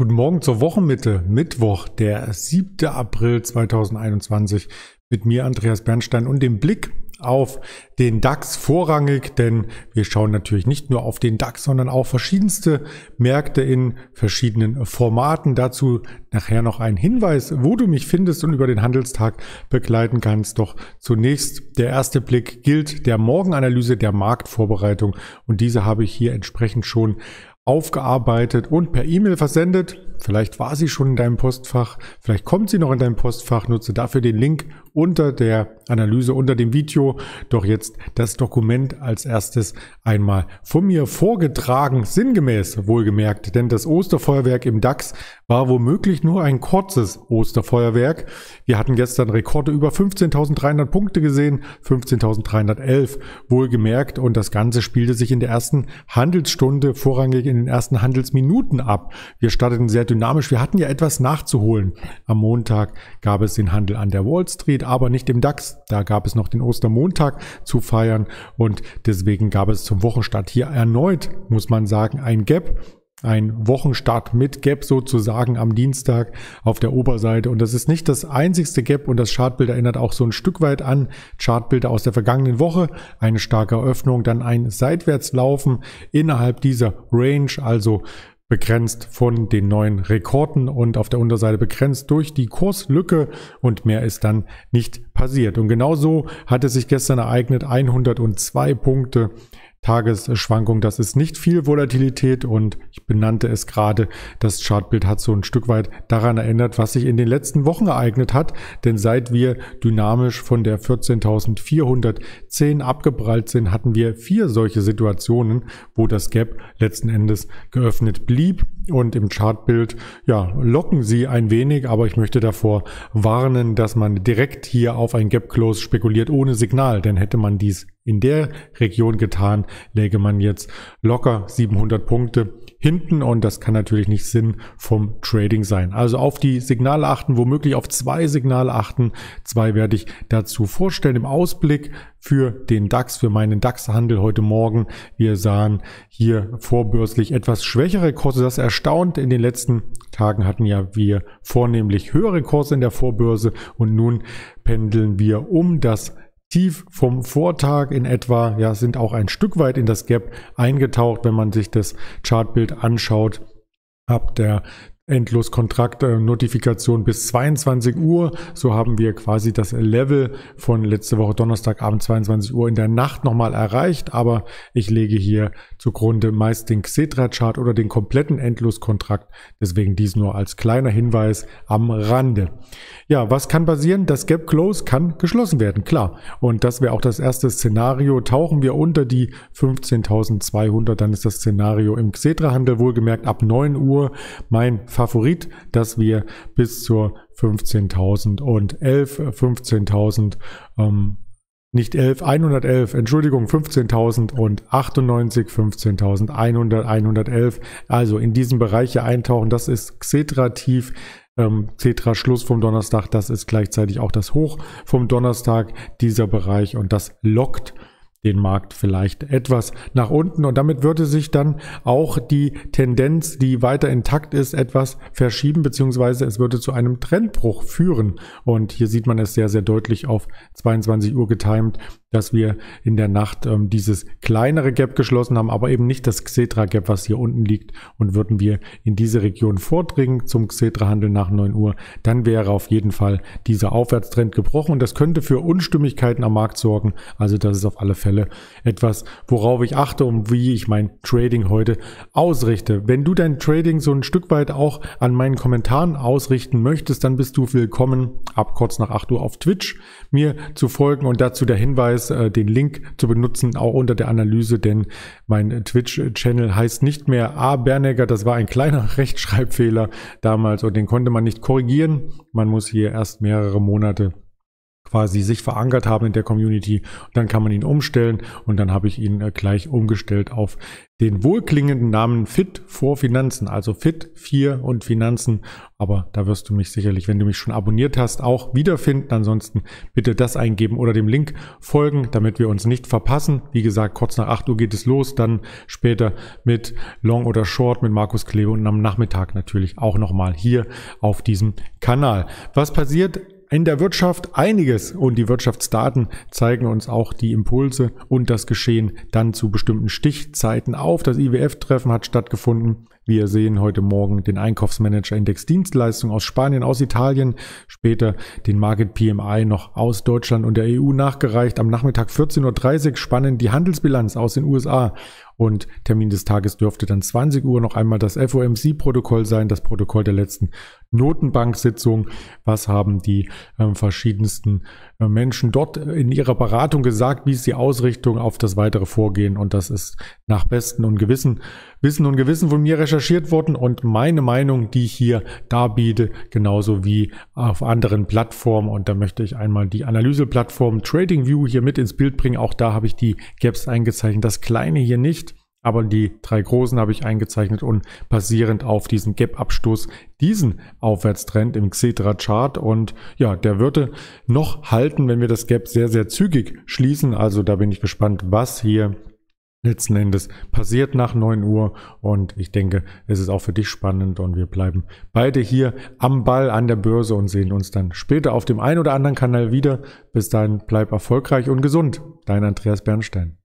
Guten Morgen zur Wochenmitte, Mittwoch, der 7. April 2021 mit mir Andreas Bernstein und dem Blick auf den DAX vorrangig, denn wir schauen natürlich nicht nur auf den DAX, sondern auch verschiedenste Märkte in verschiedenen Formaten. Dazu nachher noch ein Hinweis, wo du mich findest und über den Handelstag begleiten kannst. Doch zunächst der erste Blick gilt der Morgenanalyse der Marktvorbereitung und diese habe ich hier entsprechend schon aufgearbeitet und per E-Mail versendet. Vielleicht war sie schon in deinem Postfach, vielleicht kommt sie noch in deinem Postfach. Nutze dafür den Link unter der Analyse, unter dem Video. Doch jetzt das Dokument als erstes einmal von mir vorgetragen, sinngemäß wohlgemerkt. Denn das Osterfeuerwerk im DAX war womöglich nur ein kurzes Osterfeuerwerk. Wir hatten gestern Rekorde über 15.300 Punkte gesehen, 15.311 wohlgemerkt. Und das Ganze spielte sich in der ersten Handelsstunde, vorrangig in den ersten Handelsminuten ab. Wir starteten sehr Halt dynamisch. Wir hatten ja etwas nachzuholen. Am Montag gab es den Handel an der Wall Street, aber nicht im DAX. Da gab es noch den Ostermontag zu feiern und deswegen gab es zum Wochenstart hier erneut, muss man sagen, ein Gap ein Wochenstart mit Gap sozusagen am Dienstag auf der Oberseite. Und das ist nicht das einzigste Gap und das Chartbild erinnert auch so ein Stück weit an Chartbilder aus der vergangenen Woche. Eine starke Öffnung, dann ein Seitwärtslaufen innerhalb dieser Range, also begrenzt von den neuen Rekorden und auf der Unterseite begrenzt durch die Kurslücke und mehr ist dann nicht passiert. Und genauso hat es sich gestern ereignet, 102 Punkte Tagesschwankung. Das ist nicht viel Volatilität und ich benannte es gerade, das Chartbild hat so ein Stück weit daran erinnert, was sich in den letzten Wochen ereignet hat. Denn seit wir dynamisch von der 14.410 abgeprallt sind, hatten wir vier solche Situationen, wo das Gap letzten Endes geöffnet blieb. Und im Chartbild, ja, locken sie ein wenig, aber ich möchte davor warnen, dass man direkt hier auf ein Gap Close spekuliert ohne Signal, denn hätte man dies in der Region getan, läge man jetzt locker 700 Punkte hinten und das kann natürlich nicht Sinn vom Trading sein. Also auf die Signale achten, womöglich auf zwei Signale achten. Zwei werde ich dazu vorstellen im Ausblick für den DAX, für meinen DAX-Handel heute Morgen. Wir sahen hier vorbörslich etwas schwächere Kurse. Das erstaunt. In den letzten Tagen hatten ja wir vornehmlich höhere Kurse in der Vorbörse und nun pendeln wir um das Tief vom Vortag in etwa, ja, sind auch ein Stück weit in das Gap eingetaucht, wenn man sich das Chartbild anschaut. Ab der Endlos-Kontrakt-Notifikation bis 22 Uhr. So haben wir quasi das Level von letzte Woche Donnerstagabend 22 Uhr in der Nacht nochmal erreicht. Aber ich lege hier zugrunde meist den Xetra-Chart oder den kompletten Endlos-Kontrakt. Deswegen dies nur als kleiner Hinweis am Rande. Ja, was kann passieren? Das Gap Close kann geschlossen werden, klar. Und das wäre auch das erste Szenario. Tauchen wir unter die 15.200, dann ist das Szenario im Xetra-Handel wohlgemerkt ab 9 Uhr mein Favorit, dass wir bis zur 15.011, 15.000 ähm, nicht 11, 111, Entschuldigung, 15.098, 15.100, 111. Also in diesen Bereich hier eintauchen, das ist Xetra-Tief, ähm, Xetra-Schluss vom Donnerstag, das ist gleichzeitig auch das Hoch vom Donnerstag, dieser Bereich und das lockt den Markt vielleicht etwas nach unten und damit würde sich dann auch die Tendenz, die weiter intakt ist, etwas verschieben, beziehungsweise es würde zu einem Trendbruch führen. Und hier sieht man es sehr, sehr deutlich auf 22 Uhr getimt, dass wir in der Nacht ähm, dieses kleinere Gap geschlossen haben, aber eben nicht das Xetra Gap, was hier unten liegt. Und würden wir in diese Region vordringen zum Xetra Handel nach 9 Uhr, dann wäre auf jeden Fall dieser Aufwärtstrend gebrochen und das könnte für Unstimmigkeiten am Markt sorgen. Also das ist auf alle Fälle etwas, worauf ich achte und wie ich mein Trading heute ausrichte. Wenn du dein Trading so ein Stück weit auch an meinen Kommentaren ausrichten möchtest, dann bist du willkommen ab kurz nach 8 Uhr auf Twitch mir zu folgen und dazu der Hinweis, Hinweis, äh, den Link zu benutzen, auch unter der Analyse, denn mein äh, Twitch-Channel heißt nicht mehr A. Bernegger. Das war ein kleiner Rechtschreibfehler damals und den konnte man nicht korrigieren. Man muss hier erst mehrere Monate quasi sich verankert haben in der Community. Und dann kann man ihn umstellen und dann habe ich ihn äh, gleich umgestellt auf den wohlklingenden Namen Fit vor Finanzen, also Fit 4 und Finanzen. Aber da wirst du mich sicherlich, wenn du mich schon abonniert hast, auch wiederfinden. Ansonsten bitte das eingeben oder dem Link folgen, damit wir uns nicht verpassen. Wie gesagt, kurz nach 8 Uhr geht es los, dann später mit Long oder Short mit Markus Klebe und am Nachmittag natürlich auch nochmal hier auf diesem Kanal. Was passiert in der Wirtschaft einiges und die Wirtschaftsdaten zeigen uns auch die Impulse und das Geschehen dann zu bestimmten Stichzeiten auf. Das IWF-Treffen hat stattgefunden. Wir sehen heute Morgen den Einkaufsmanager-Index Dienstleistung aus Spanien, aus Italien, später den Market PMI noch aus Deutschland und der EU nachgereicht. Am Nachmittag 14.30 Uhr spannen die Handelsbilanz aus den USA und Termin des Tages dürfte dann 20 Uhr noch einmal das FOMC-Protokoll sein, das Protokoll der letzten Notenbank-Sitzung. Was haben die äh, verschiedensten äh, Menschen dort in ihrer Beratung gesagt? Wie ist die Ausrichtung auf das weitere Vorgehen? Und das ist nach bestem und Gewissen, Wissen und Gewissen von mir recherchiert worden und meine Meinung, die ich hier darbiete, genauso wie auf anderen Plattformen. Und da möchte ich einmal die Analyseplattform TradingView hier mit ins Bild bringen. Auch da habe ich die Gaps eingezeichnet. Das kleine hier nicht. Aber die drei großen habe ich eingezeichnet und basierend auf diesem Gap-Abstoß diesen Aufwärtstrend im Xetra-Chart. Und ja, der würde noch halten, wenn wir das Gap sehr, sehr zügig schließen. Also da bin ich gespannt, was hier letzten Endes passiert nach 9 Uhr und ich denke, es ist auch für dich spannend und wir bleiben beide hier am Ball an der Börse und sehen uns dann später auf dem einen oder anderen Kanal wieder. Bis dahin bleib erfolgreich und gesund. Dein Andreas Bernstein.